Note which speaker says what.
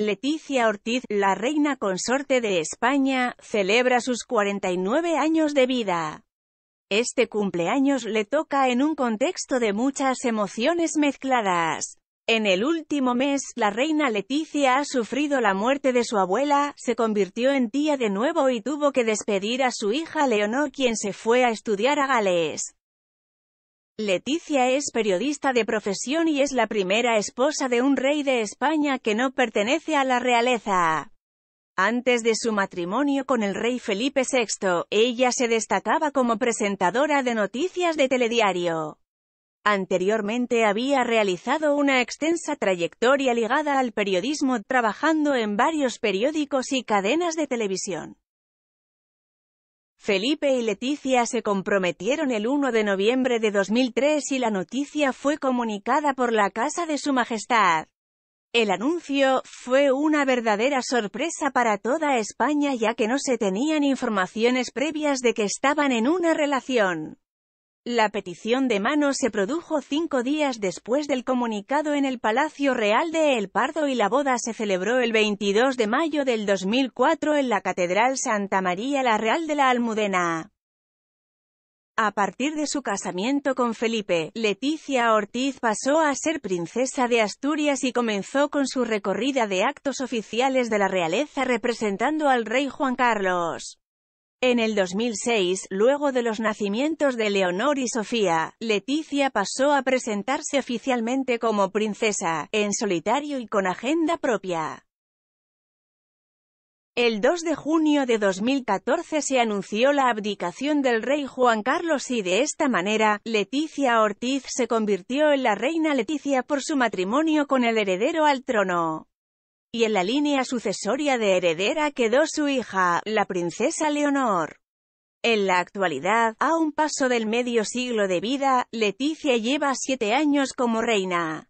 Speaker 1: Leticia Ortiz, la reina consorte de España, celebra sus 49 años de vida. Este cumpleaños le toca en un contexto de muchas emociones mezcladas. En el último mes, la reina Leticia ha sufrido la muerte de su abuela, se convirtió en tía de nuevo y tuvo que despedir a su hija Leonor quien se fue a estudiar a Gales. Leticia es periodista de profesión y es la primera esposa de un rey de España que no pertenece a la realeza. Antes de su matrimonio con el rey Felipe VI, ella se destacaba como presentadora de noticias de telediario. Anteriormente había realizado una extensa trayectoria ligada al periodismo, trabajando en varios periódicos y cadenas de televisión. Felipe y Leticia se comprometieron el 1 de noviembre de 2003 y la noticia fue comunicada por la Casa de Su Majestad. El anuncio fue una verdadera sorpresa para toda España ya que no se tenían informaciones previas de que estaban en una relación. La petición de mano se produjo cinco días después del comunicado en el Palacio Real de El Pardo y la boda se celebró el 22 de mayo del 2004 en la Catedral Santa María la Real de la Almudena. A partir de su casamiento con Felipe, Leticia Ortiz pasó a ser princesa de Asturias y comenzó con su recorrida de actos oficiales de la realeza representando al rey Juan Carlos. En el 2006, luego de los nacimientos de Leonor y Sofía, Leticia pasó a presentarse oficialmente como princesa, en solitario y con agenda propia. El 2 de junio de 2014 se anunció la abdicación del rey Juan Carlos y de esta manera, Leticia Ortiz se convirtió en la reina Leticia por su matrimonio con el heredero al trono y en la línea sucesoria de heredera quedó su hija, la princesa Leonor. En la actualidad, a un paso del medio siglo de vida, Leticia lleva siete años como reina.